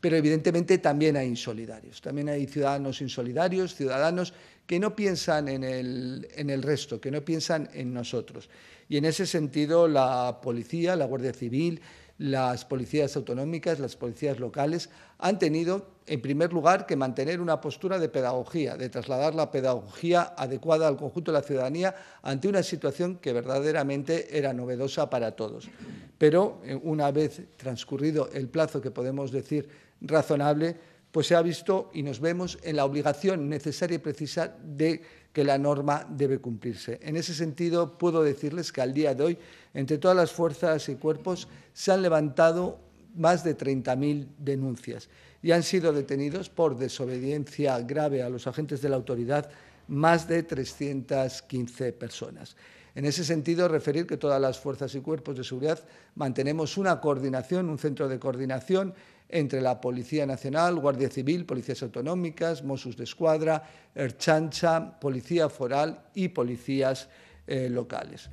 Pero evidentemente también hay insolidarios, también hay ciudadanos insolidarios, ciudadanos que no piensan en el, en el resto, que no piensan en nosotros. Y en ese sentido la policía, la Guardia Civil, las policías autonómicas, las policías locales, han tenido, en primer lugar, que mantener una postura de pedagogía, de trasladar la pedagogía adecuada al conjunto de la ciudadanía ante una situación que verdaderamente era novedosa para todos pero eh, una vez transcurrido el plazo que podemos decir razonable, pues se ha visto y nos vemos en la obligación necesaria y precisa de que la norma debe cumplirse. En ese sentido, puedo decirles que al día de hoy, entre todas las fuerzas y cuerpos, se han levantado más de 30.000 denuncias y han sido detenidos por desobediencia grave a los agentes de la autoridad más de 315 personas. En ese sentido, referir que todas las fuerzas y cuerpos de seguridad mantenemos una coordinación, un centro de coordinación entre la Policía Nacional, Guardia Civil, Policías Autonómicas, Mossos de Escuadra, Erchancha, Policía Foral y Policías eh, locales.